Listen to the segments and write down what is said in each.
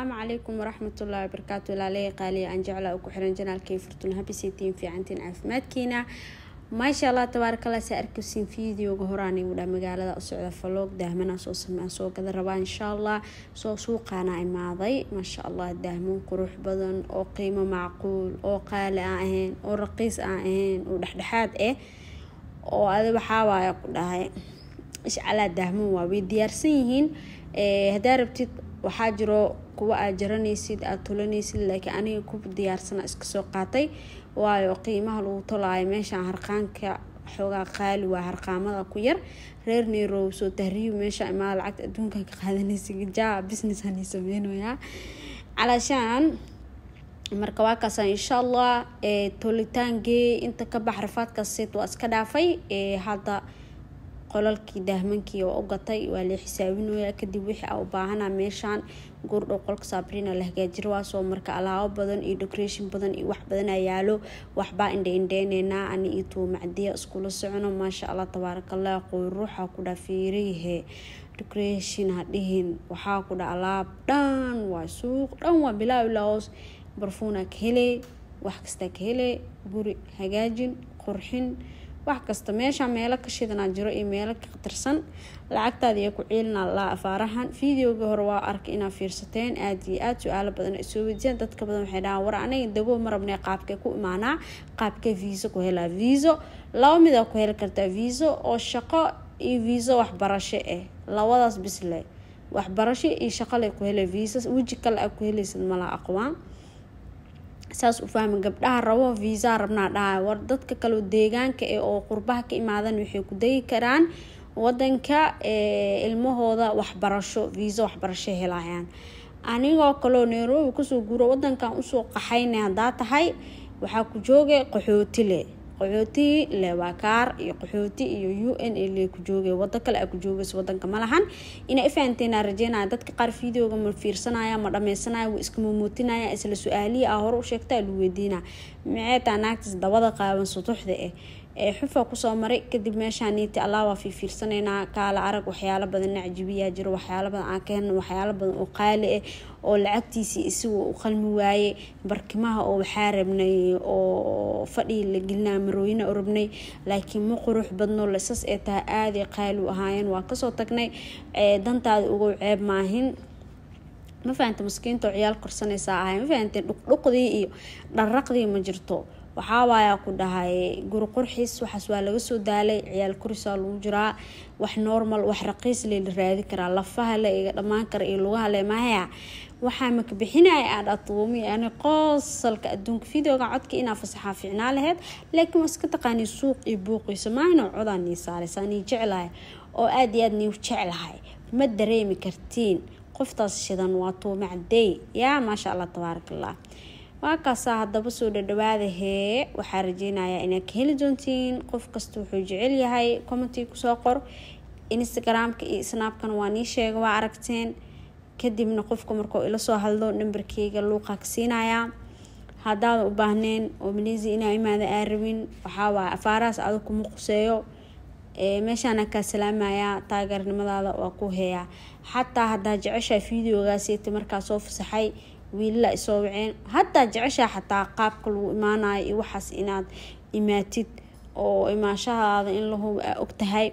asalaamu calaykum waraxmatullahi wabarakaatu ilaaleya qaaliya aan jecla oo ku xiran janaalkay furtun habisitiin fiicantiin caafimaadkiina maasha allah tabaarakallah se arkasiin videoga horaanay wudha magaalada usocda socda faloog daahmana soo gada rabaa insha allah soo suuqaana imaaday maasha allah daahmoon qurux badan oo qiimo macquul oo qaali aan ahayn oo raqiis aan ahayn oo dhexdhexaad ah oo ada waxaawaaya ku dhahay ishcalaa daahmoon waa way diyaarsan yihiin eh, hadaa rabtid waxaa jiro kuwa aad jaranaysid aad tulanaysid laakiin aniga ku diyaarsana iskasoo qaatay waayo qiimaha lagu tolaayo meesha harqaanka xoogaa qaali waa harqaamada ku yar reer nairobi soo tahriib meesha imaa lacagta adduunkan ka qaadanaysa ja business ani sameynayaa calaashaan marka waa kaasa insha allah tolitaangee inta ka bax rafaadkaas seet waa iska dhaafay hadda qolalkii daahmankii oo u gatay waa la xisaabinaya kadib wixii aa u baahanaa meeshaan goordhow qolka saabriina la hagaajiro marka alaabo badan iyo decoration badan iyo wax badanaa yaalo waxbaa indha ani iyo tuumacdiya iskula socono maasha allah tabaarakallah qoy ruuxa ku dhaa fiiriihe decoration hadhihin waxaa ku dha alaab dhan waa suuq dhan waa bilaa ilaa hoos barfuunaa ka hele wax kastaa ka hele guri hagaajin qurxin wax kasta meesha meelo ka shidanaa jiro iyo meelo ka khatarsan lacagtaada ayaa ku ceelinaa laa afaarahan videoga hore waa arkay inaa fiirsateen aada iyo aada su-aalo badan ay soo weydiiseen dadka badan waxay dhahaan war aniga dago ma rabnee qaabkee ku imaanaa qaabkee viiso ku helaa viiso laba mid ku heli kartaa viiso oo shaqo iyo viiso waxbarasho ah labadaas bisleh waxbarasho iyo shaqo le ku hele viisas weji kale aa ku helaysad malaha aqwaan saas u fahmi gabdhaha rabo viisaa rabnaa dhaha war dadka kaleo deegaanka e oo qurbaha ka imaadan waxay ku degi karaan wadanka eh, ilmahooda waxbarasho viisa waxbarasho helayaan anigoo kaleo nairobi kasoo guuro wadankan usoo qaxaynay hadaa tahay waxaa ku joogay qaxootile qaxooti lewakar iyo qaxooti iyo u n l ku jooga wado kale a ku joogays wadanka ma lahan inay ifahanteena rajeynaya dadka qaar videoga ma fiirsanaya ma dhameysanaya wa iska iskamuumuutinaya isla su aaliya a ah, hore u sheegta lu weydiina maxay taa naagtaas dabada qaaban sutuxda eh xufa kusoo maray kadib meeshaaniiti allaawaa fiifiirsaneynaa kaala arag waxyaalo badanna cajibiyaa jiro waxyaalo badan aan ka helna waxyaalo badan oo qaali ah oo lacagtiisii isaga u qalmi waayey barkimaha oo waxaa rabnay oo fadhii la gelinaa marooyina u rabnay laakiin ma qurux badno lasas ee tahay aaday qaali u ahaayeen waa kasoo tagnay dantaada ugow ceeb maahin ma fahanta maskiinta ciyaal korsanaysaa ahay ma fahanteen dhuqdhuqdii iyo dharraqdii ma jirto waxaawaayaa ku dhahay guri qurxis waxaas waa laga soo daalay ciyaal kurisaa lagu jiraa wax normal wax raqiis leela raadi karaa lafaha le iga dhammaan kara iyo lugaha le mahaya waxaa maka bixinaya aadha tuumi ani qoosalka adduunka videoga codka inaa fasaxaa ficnaa laheyd laakiin waa iska taqaanii suuq iyo buuqiisa maayno codaan nii saaraysaa nii jeclahay oo aada iyo aada nii jeclahay ma dareemi kartiin qoftaas shidan waa tuume caddeey yaa maasha allah tabaarakallah waakaasaa hadaba soo dhadhawaadahee waxaa rajeynayaa inaad ka heli doontiin qof kasta wuxuu jecel yahay commenti kusoo qor instagram-ka iyo snaabkan waa nii sheega waa aragteen kadibna qofka markuu ila soo hadlo nambarkeyga luuqaa ka siinayaa haddaada u baahneen oo maliisi inaa imaada aa rabin waxaa waaye adag kuma quseeyo meeshaana kaa salaamaya taageernimadaada waa ku heeyaa xataa hadaa jeceshaa fideogaasita markaa soo fasaxay wiilala isoo waceen hataa jeceshaa xataa qaabka lagu imaanayo iyo waxaas inaad imaatid oo imaashadaada in lahuba aa ogtahay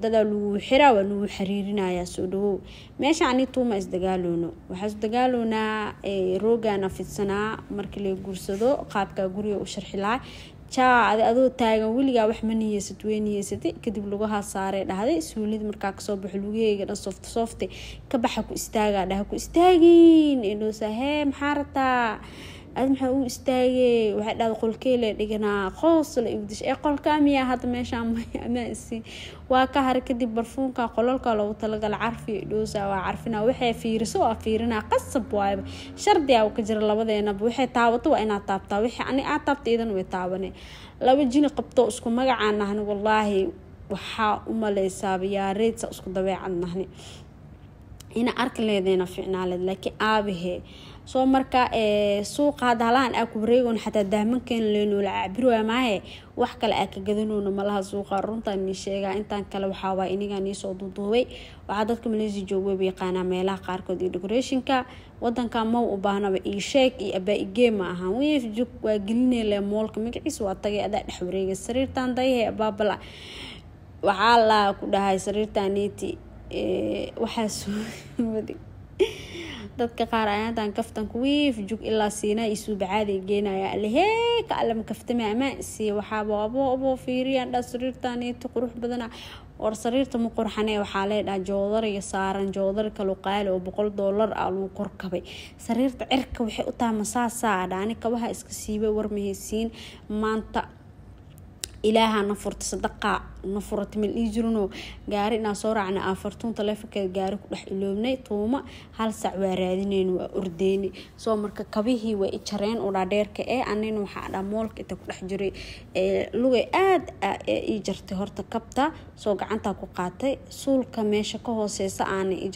dadaa lagu xiraa waa lagu xiriirinayaa soo dhawow meesha anituuma isdagaaloono waxaa isdagaaloonaa roogaana fidsanaa markii la guursado qaabkaa guriga u sharxi lahaa jaa adoo taagan weligaa wax ma niyeysad wey niyeysatay kadib lugahaa saaree dhahday suulid markaa kasoo baxo lugaheega dhan sooft soofte ka baxa ku istaagaa dhaha ku istaagiin inoosa hee maxaa rataa aad maxaa u istaagay waxay dhahda qolkeele dhiganaa qoosla ibdish ee qolkaa miyaa hadda meeshaa mamaasi waa ka hara kadib barfuunka qololka loogu talagala carfiya idhoosa waa carfinaa waxay fiiriso waa fiirinaa qasab waayba shardigaa ka jira labadeenaba waxay taabato waa inaad taabtaa wixii ani aad taabta iidan way taabane laba jini qabto isku magacaan wallaahi waxaa u maleysaaba yaa reedsa isku dabeecad ina arki leedeena ficnaaleed laakiin aabahee soo marka eh, suuqa hadda halahan aa ku wareegon xataa dahmankeena leynoola cabirwaa maahe wax kale aa ka gadanoono malaha suuqa runtaan ni sheegaa intaan kale waxaawaa inigaa niisoo duuduubay waxaa dadka maleysia jooga weyba yaqaanaa meelaha qaarkood iyo decorationka wadanka maw u baahnaba iyo sheeg iyo abaa-igee ma ahaan wefjog waa gelinay moolka magaciisa waa tagay adaa dhex wareegay sariirtaan dayahe abaabala waxaa laa ku dhahay sariirtaaniti eh, waxaas dadka qaar ayaan hataan kaftan kuwiif jug ilaa siinaa iyo suubacaada geenaya alehee ka allama kaftame amaan isiiya waxaaba abo aboo fiiriyaan dhaa sariirtaneeto qurux badana war sariirta ma qurxane waxaa leedhaha joodariga saaran joodari kalu qaali oo boqol doolar ah lagu korkabay sariirta cirka waxay u tahay masaasaa dhaani kabaha iska siibay war mahaysiin maanta ilaaha na sadaqaa nafuratmil ii jirinoo gaari inaa soo raacna aafartuun taleefonkeed gaari ku dhex iloobnay tuuma hal sac waa raadinayn waa ordeyni soo marka kabihii waa i jareen dhaadheerka ee anina waxaa dhaa moolka inta ku dhex jiray lugay aada ii jartay horta kabta soo gacantaa ku qaatay suulka meesha ka hooseysa aana i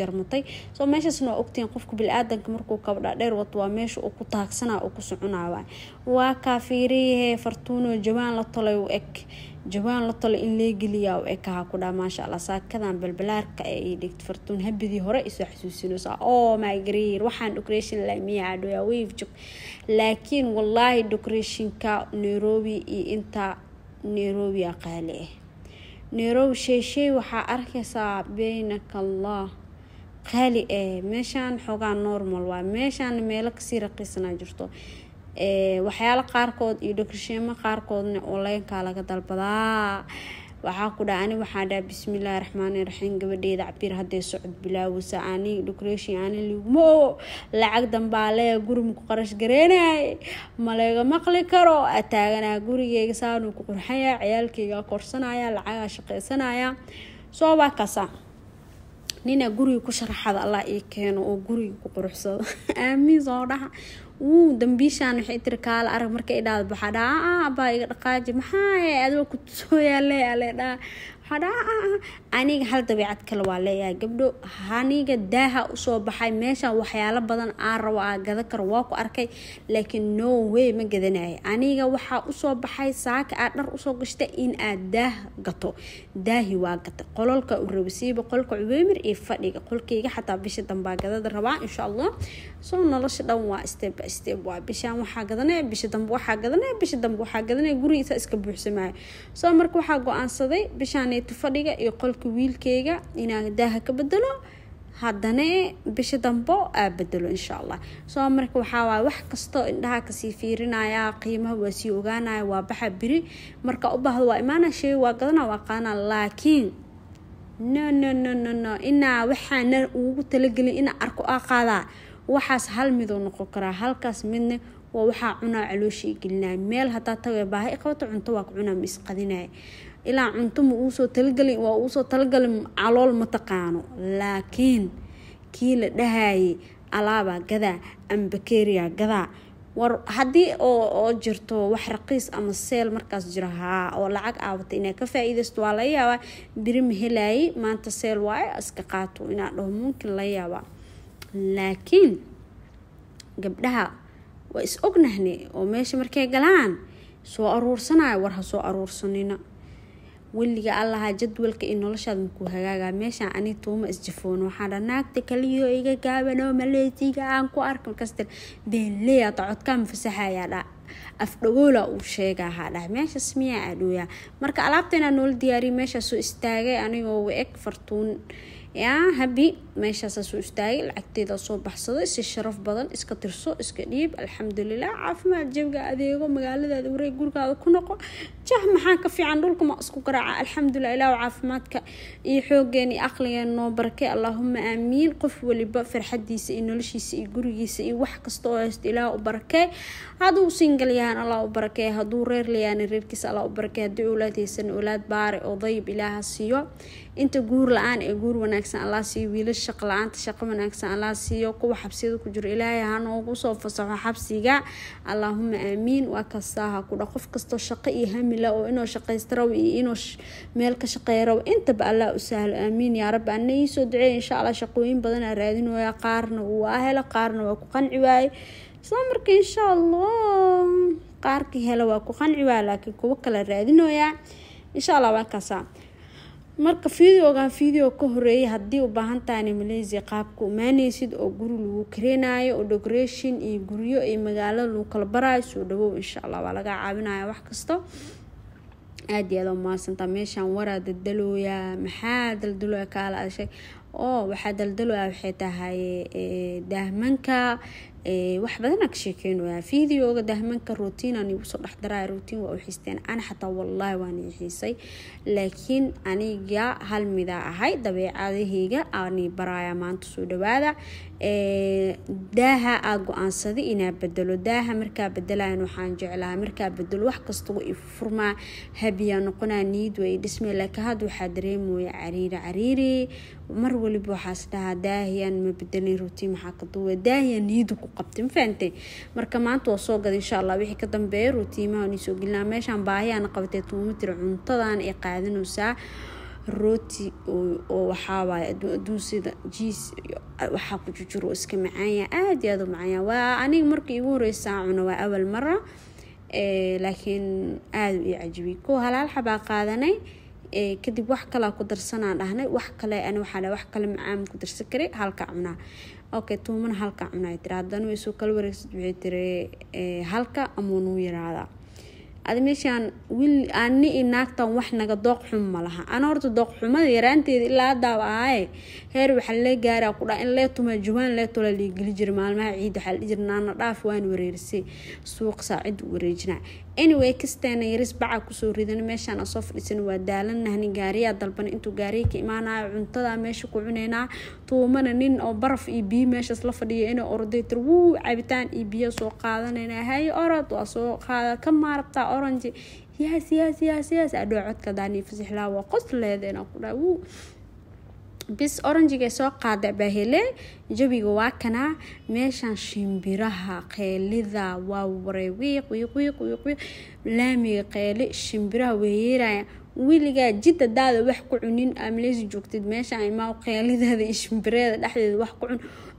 soo meeshaasna waa ogtihiin qofka bili markuu kaba wato waa meesha uu ku taagsana oo ku soconaa waa kaa fiiriyahee jawaan la tolay u eg jawaan la talo in lee geliyaa u ekaha ku dhaa maasha allah saakadan balbalaarka ee ii dhigt fartuun habadii hore isoo xasuusinaysaa oo oh my gariir waxaan decoration laamiya adhoyaa wave jog laakiin wallaahi decorationka nairobi iyo inta nairobi a qaali ah nairobi sheeshey waxaa arkaysaa baynaka allah qaali ah meeshaan xoogaa normal waa meeshaan meelo kasii raqiisanaa jirto Eh, waxyaalo qaarkood iyo dhogoshiimo qaarkoodna onlinekaa laga dalbadaa waxaa ku dhaha ani waxaan dhaha bismillaahi raxmaani raxiim gabadheeda cabir hadday socod bilaaweysa ani dhukreeshi ani liguma o lacag dambaale lee guri maku qarash gareenay malayga maqli karo ataaganaa gurigeega saanuu ku qurxaya ciyaalkeyga korsanaya lacagaa shaqeysanaya soo baa kasa ninaa guriga ku sharaxada allah ii keeno oo guriga ku quruxsado aamiin soo dhaha wuu dambiishaan waxay tiri kaala arag markay idhaada baxaa dhaa abaa iga dhaqaaji maxaa adoo ku soo yaale ale dhaa hadhaa ah, ah, ah. aniga hal dabiicad kale waa leeyahay gabdho aniga daaha usoo baxay meeshan waxyaalo badan aan rabo aa gadan karo waa ku arkay laakiin no way ma gadanaya aniga waxaa usoo baxay saaka aad dhar usoo gashta in aad daah gato daahi waa gata qololka urabasiiba qolka cubeymir iyo fadhiga qolkayga xataa bisha dambaa gadada rabaa insha allah soo nolosha dhan waa step by step waa bishaan waxaa gadanaya bisha dambe waxaa gadanaya bisha dambe waxaa gadanaya gurigiisa iska buuxsamaayo soo marka waxaa go-aansaday bishaan wareegto fadhiga iyo qolka wiilkeyga inaan daaha ka bedelo haddana bisha dambo aa bedelo insha allah soo marka waxaa waay wax kastoo indhaha kasii fiirinaya qiimaha waa sii ogaanaya waa baxa biri marka u waa imaana sheega waa gadana waa qaadana laakiin no no no no no inaa waxaana ugu talagelin ina arko aa qaadaa waxaas hal midoo noqon karaa halkaas midna waa waxaa cunaa calooshii gelinaya meel hadaa tago baahi qabato cunto waa ku cunaa ma isqadinaya ilaa cunto ma uusoo talagelin waa uusoo talagalin calool ma taqaano laakiin kii la dhahayay alaabaa gadaa ambakeria gadaa war haddii oo jirto wax raqiis ama seel markaas jira haa oo lacag aawata inaa ka faa waa laga yaabaa biri ma helaayay maanta seel waayo iska qaato inaa dhaho mumkin laga yaabaa laakiin gabdhaha waa is ognahne oo meesha markay galaan soo aruursanayo war ha soo aruursanina weliga allaha jadwalka iyo noloshaadan ku hagaaga meeshaan ani tuuma isjafoono waxaadha naagta kaliyo iga gaaban oo maleesiga aan ku arkan kastir beeleyaata codkaan fasaxayaa afdhagoola uu sheegahaa meeshaas miyaa aadhooyaa marka alaabteenaa noola diyaariya meeshaasuu istaagay anigoo wa eg fartuun habi meeshaasasuu istaagay lacagteeda soo baxsado si sharaf badan iska tirso iska dhiib alxamdulilah caafimaad jawiga adeego magaaladaada wareeg gurigaada ku noqo jah maxaa ka fiican dhulka ma isku garaaca alxamdulilah ilaahu caafimaadka iyo xooggeen iyo aqligeen noo barakay allaahuma aamiin qof waliba farxadiisa iyo noloshiisa iyo gurigiisa iyo wax kasta oo haysto ilaah u barakee hadduu singal yahaan allah u barakee hadduu reer layaana reerkiisa allah u barakee haddii owlaad haysan owlaad baare oo dayib ilaaha siiyo inta guur la-aan ee guur wanaagsan allah siiyo wiilas shaqo la-aanta shaqo wanaagsan allah siiyo kuwa xabsiyada ku jiro ilaahay ha soo fasaxo xabsiga allaahuma aamiin waa kastaa ha kudha qof kastoo shaqo iyo hami kaamila oo inoo shaqaystaraw iyo inuu meel ka shaqeeyaraw intaba allah u sahlo aamiin yaa rabbi anna iisoo insha allah shaqooyin badanaa raadinooya qaarna waa helo qaarna waa ku qanci waaye isla marka insha allah qaarkii helo waa ku qanci waaye laakiin kuwo kale raadinooyaa insha allah waa kaasaa marka videogan video ka horeeyay haddii u baahantahan malaysia qaabka umaaneysid oo guri lagu kareenaayo oo decoration iyo guryo iyo magaalada lagu kala baraayo soo dhawow insha allah waa laga caawinaya wax kasta aada iyo aad umahadsantaa meeshaan waraa daldalooyaa maxaa daldalooya kaala ashay oo waxaa daldalooya waxay tahay daahmanka Eh, wax badan ka sheekeynaya fiidiyooga dahmanka rutiin aan igu dhexdaraa rutiin waa u xiisteen ana xataa wallaahi waan ii laakiin aniga hal midaa ahay dabeecadahayga ani baraaya maanta soo dhawaada eh, daaha aa go-aansaday inaa bedelo daaha markaa bedelayan waxaan jeclaha markaa bedelo wax kastaba i furmaa habiyaa noqonaa niid waa i laakiin hadda waxaa dareemooya cariiri cariiri mar waliba waxaas dhahaa daahiyaan ma bedelin rutiin maxaa ka duwa daahiya niida ku qabtin faante marka maanta waa soo gada insha allah wixii ka dambeeya rootiimahan isoo gelinaa meeshaan baahiyaana qabatay tuumitir cuntadan ay qaadanaysaa roti oo waxaawaay adduun sida jiis ah, waxaa ku jujiro iska macaanya aad iyo aada u macaanya waa aniga markii igu horeysaa cuna waa awal mara laakiin aad u ii cajibiyey koo halaal xabaa qaadanay kadib wax kalaa ku darsanaa dhahnay wax kale an waxaa wax kale macaan ku darsan karay halka cunaa okay tuumana halka cunaa tiri haddana isu kala wareegsid waxay tiri halka amuu yaraadaa ada meeshaan wiil ani naagtan wax naga dooq xum ma laha ana horta dooq xumada yaraanteeda ilaa haddaaba ahaaye heer waxaa lee gaaraa ku in lee tuma jubaan lee tola liigeli jira maalmaha ciid waxaa la dhihi jira naana dhaaf waan wareerisay suuq saa wareejina anyway kasteena yaris baca kusoo ridan meeshaan asoo fadhiisan waa daalanahni gaariyaa dalban intuu gaariya ka imaanayo cuntadaa meesha ku cunaynaa tuumana nin oo baraf iyo biyo meeshaas la fadhiya inay orday wuu cabitaan iyo biyo soo qaadanayna hay orod waa soo qaada ka maarabtaa oranji yaas yaas yaas yaas adhoo codka daanii fasixlaa waa qos leedeena ku dhaa wuu bis oranjiga soo qaada hele jawiga waa kanaa meeshaan shimbiraha qeelida waa waray wiiq wiiq wiiq laamiga qeeli shimbiraha weyeeraya weligaa jidadaada hadaada wax ku cunin amleysi joogtid meesha imaa qeelideeda iyo shimbireeda dhexdeeda wax ku cun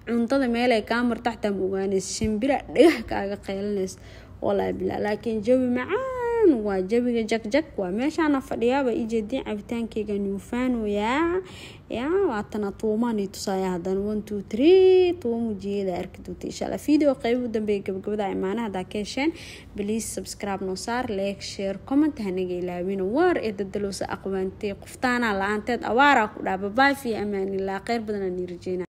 cuntada meelay kaa martaxtaa ma ogaanaysa shimbira dhagah kaaga qeelinaysa walaahi laakiin jawi macaan wanaagsan waa jawiga jagjag waa meeshaana fadhiyaaba ijeedin cabitaankeyga newfano yaa ya waatana tuumaani tusaaya hadana one two three tuumu jeeda arki doonta insha video qeyb u dambeeya gabagabada imaanaha hadaa ka hesheen please subscribe noo saar like share comment hanaga ilaawina waar ee dadalowsa aqwaantee qoftaanaa la-aanteed awaaraa ku dhaaba baafiya amaanilaa kheyr badanaan rajeyna